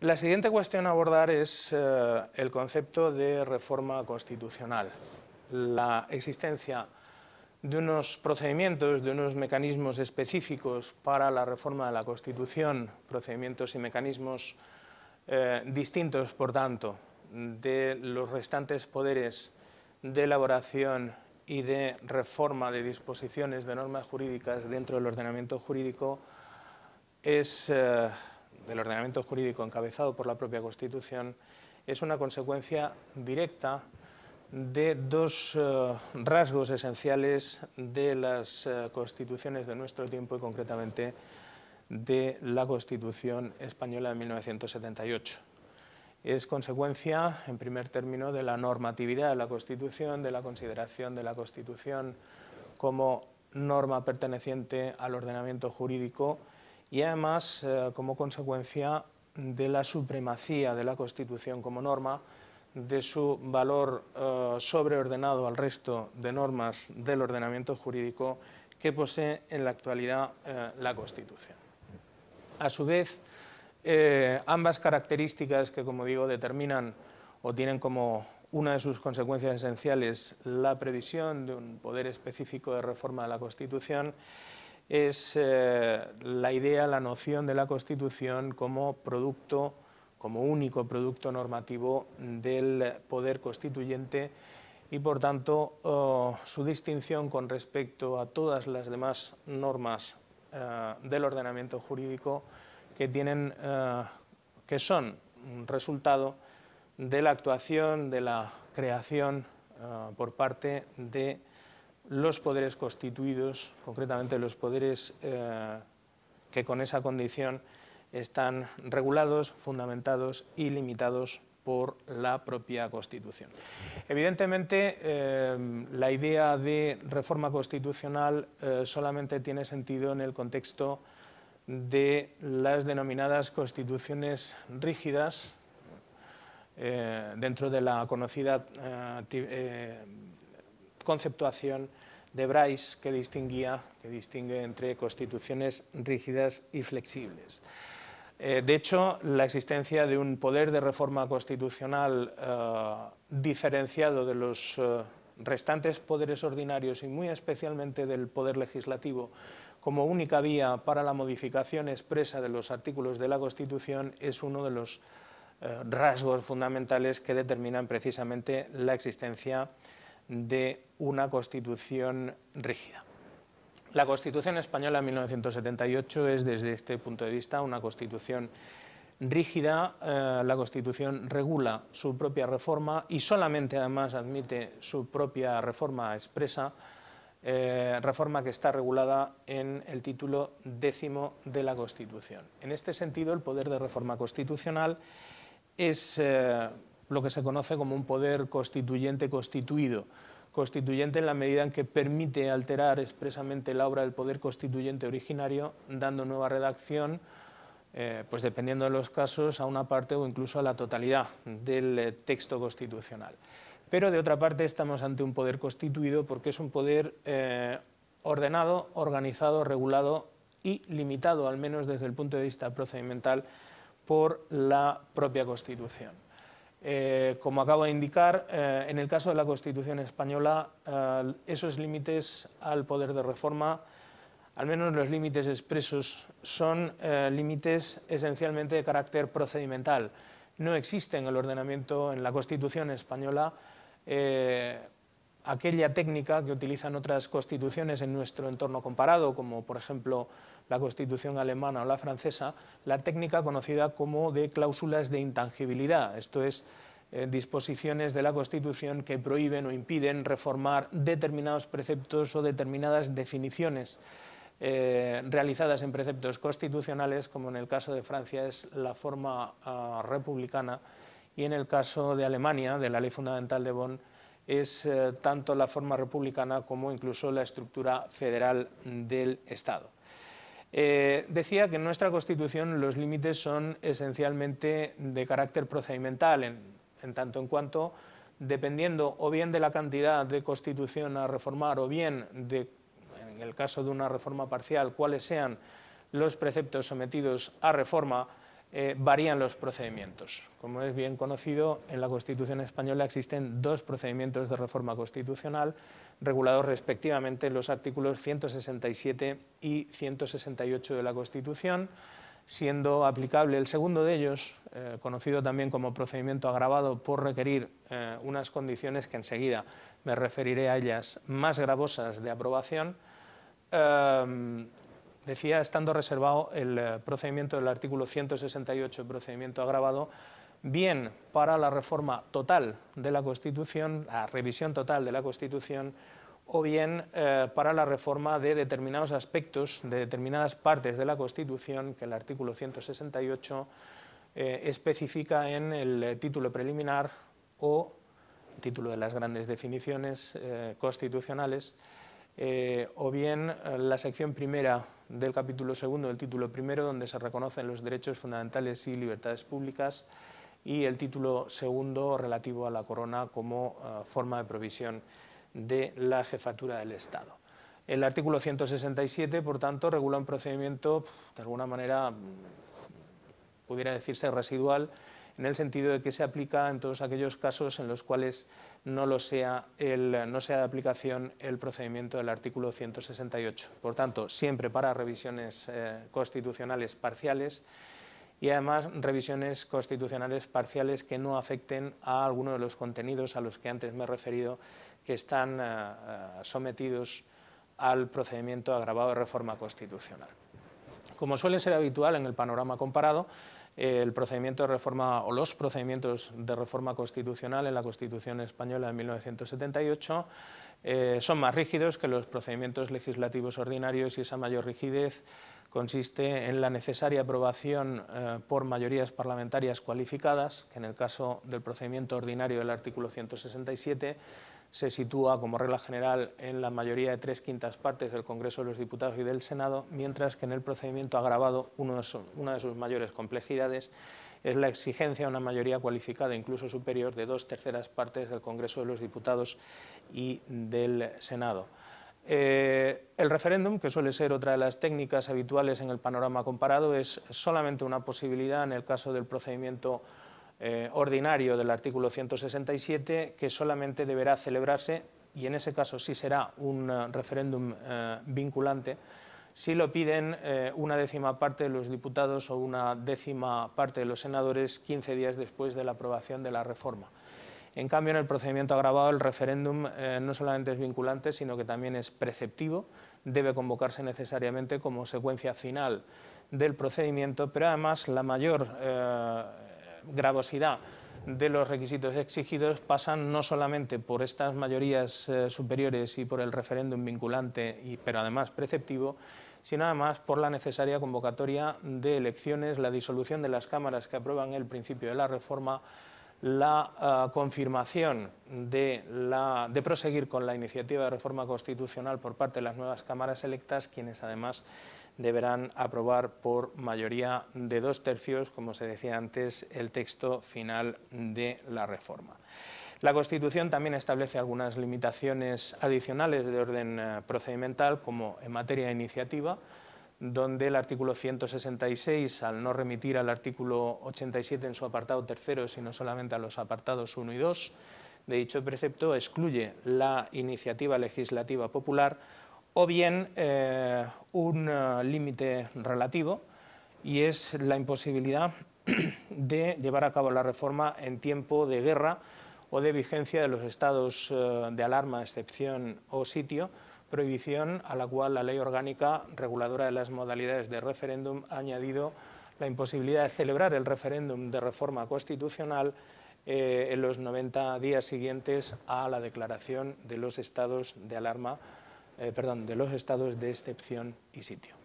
La siguiente cuestión a abordar es eh, el concepto de reforma constitucional. La existencia de unos procedimientos, de unos mecanismos específicos para la reforma de la Constitución, procedimientos y mecanismos eh, distintos, por tanto, de los restantes poderes de elaboración y de reforma de disposiciones de normas jurídicas dentro del ordenamiento jurídico es eh, del ordenamiento jurídico encabezado por la propia Constitución es una consecuencia directa de dos eh, rasgos esenciales de las eh, constituciones de nuestro tiempo y concretamente de la Constitución Española de 1978. Es consecuencia, en primer término, de la normatividad de la Constitución, de la consideración de la Constitución como norma perteneciente al ordenamiento jurídico y además eh, como consecuencia de la supremacía de la Constitución como norma, de su valor eh, sobreordenado al resto de normas del ordenamiento jurídico que posee en la actualidad eh, la Constitución. A su vez, ambas características que, como digo, determinan o tienen como una de sus consecuencias esenciales la previsión de un poder específico de reforma de la Constitución, es eh, la idea, la noción de la Constitución como producto, como único producto normativo del poder constituyente y, por tanto, oh, su distinción con respecto a todas las demás normas eh, del ordenamiento jurídico que, tienen, eh, que son resultado de la actuación, de la creación por parte de los poderes constituidos, concretamente los poderes eh, que con esa condición están regulados, fundamentados y limitados por la propia Constitución. Evidentemente, eh, la idea de reforma constitucional eh, solamente tiene sentido en el contexto de las denominadas constituciones rígidas dentro de la conocida conceptuación de Bryce que distinguía, que distingue entre constituciones rígidas y flexibles. Eh, de hecho, la existencia de un poder de reforma constitucional eh, diferenciado de los eh, restantes poderes ordinarios y muy especialmente del poder legislativo como única vía para la modificación expresa de los artículos de la Constitución es uno de los rasgos fundamentales que determinan precisamente la existencia de una constitución rígida. La Constitución española de 1978 es, desde este punto de vista, una constitución rígida. Eh, la Constitución regula su propia reforma y solamente, además, admite su propia reforma expresa, eh, reforma que está regulada en el título décimo de la Constitución. En este sentido, el poder de reforma constitucional es... Eh, lo que se conoce como un poder constituyente constituido. Constituyente en la medida en que permite alterar expresamente la obra del poder constituyente originario, dando nueva redacción, eh, pues dependiendo de los casos, a una parte o incluso a la totalidad del eh, texto constitucional. Pero de otra parte estamos ante un poder constituido porque es un poder eh, ordenado, organizado, regulado y limitado, al menos desde el punto de vista procedimental, por la propia Constitución. Eh, como acabo de indicar, eh, en el caso de la Constitución española, eh, esos límites al poder de reforma, al menos los límites expresos, son límites esencialmente de carácter procedimental. No existe en el ordenamiento, en la Constitución española, aquella técnica que utilizan otras constituciones en nuestro entorno comparado, como por ejemplo la constitución alemana o la francesa, la técnica conocida como de cláusulas de intangibilidad, esto es, eh, disposiciones de la Constitución que prohíben o impiden reformar determinados preceptos o determinadas definiciones eh, realizadas en preceptos constitucionales, como en el caso de Francia es la forma ah, republicana y en el caso de Alemania, de la Ley Fundamental de Bonn, es eh, tanto la forma republicana como incluso la estructura federal del Estado. Eh, decía que en nuestra Constitución los límites son esencialmente de carácter procedimental, en, en tanto en cuanto, dependiendo o bien de la cantidad de Constitución a reformar o bien de en el caso de una reforma parcial, cuáles sean los preceptos sometidos a reforma, eh, varían los procedimientos. Como es bien conocido, en la Constitución española existen dos procedimientos de reforma constitucional regulados respectivamente en los artículos 167 y 168 de la Constitución, siendo aplicable el segundo de ellos, eh, conocido también como procedimiento agravado por requerir eh, unas condiciones que enseguida me referiré a ellas más gravosas de aprobación, Decía, estando reservado el eh, procedimiento del artículo 168, procedimiento agravado, bien para la reforma total de la Constitución, la revisión total de la Constitución, o bien eh, para la reforma de determinados aspectos, de determinadas partes de la Constitución, que el artículo 168 eh, especifica en el título preliminar o título de las grandes definiciones constitucionales, eh, o bien eh, la sección primera del capítulo segundo del título primero, donde se reconocen los derechos fundamentales y libertades públicas, y el título segundo relativo a la corona como eh, forma de provisión de la jefatura del Estado. El artículo 167, por tanto, regula un procedimiento, de alguna manera, mm, pudiera decirse residual, en el sentido de que se aplica en todos aquellos casos en los cuales no, lo sea no sea de aplicación el procedimiento del artículo 168. Por tanto, siempre para revisiones eh, constitucionales parciales y además revisiones constitucionales parciales que no afecten a alguno de los contenidos a los que antes me he referido que están eh, eh, sometidos al procedimiento agravado de reforma constitucional. Como suele ser habitual en el panorama comparado, el procedimiento de reforma o los procedimientos de reforma constitucional en la Constitución española de 1978 eh, son más rígidos que los procedimientos legislativos ordinarios y esa mayor rigidez consiste en la necesaria aprobación eh, por mayorías parlamentarias cualificadas, que en el caso del procedimiento ordinario del artículo 167 se sitúa como regla general en la mayoría de tres quintas partes del Congreso de los Diputados y del Senado, mientras que en el procedimiento agravado uno una de sus mayores complejidades es la exigencia de una mayoría cualificada, incluso superior, de dos terceras partes del Congreso de los Diputados y del Senado. Eh, el referéndum, que suele ser otra de las técnicas habituales en el panorama comparado, es solamente una posibilidad en el caso del procedimiento eh, ordinario del artículo 167 que solamente deberá celebrarse, y en ese caso sí será un eh, referéndum eh, vinculante, si lo piden una décima parte de los diputados o una décima parte de los senadores 15 días después de la aprobación de la reforma. En cambio, en el procedimiento agravado, el referéndum no solamente es vinculante, sino que también es preceptivo, debe convocarse necesariamente como secuencia final del procedimiento, pero además la mayor eh, gravosidad de los requisitos exigidos pasan no solamente por estas mayorías eh, superiores y por el referéndum vinculante, y, pero además preceptivo, sino además por la necesaria convocatoria de elecciones, la disolución de las cámaras que aprueban el principio de la reforma, la eh, confirmación de, la, de proseguir con la iniciativa de reforma constitucional por parte de las nuevas cámaras electas, quienes además deberán aprobar por mayoría de dos tercios, como se decía antes, el texto final de la reforma. La Constitución también establece algunas limitaciones adicionales de orden eh, procedimental, como en materia de iniciativa, donde el artículo 166, al no remitir al artículo 87 en su apartado tercero, sino solamente a los apartados 1 y 2 de dicho precepto, excluye la iniciativa legislativa popular o bien eh, un eh, límite relativo y es la imposibilidad de llevar a cabo la reforma en tiempo de guerra o de vigencia de los estados eh, de alarma, excepción o sitio, prohibición a la cual la ley orgánica reguladora de las modalidades de referéndum ha añadido la imposibilidad de celebrar el referéndum de reforma constitucional en los 90 días siguientes a la declaración de los estados de alarma eh, perdón, de los estados de excepción y sitio.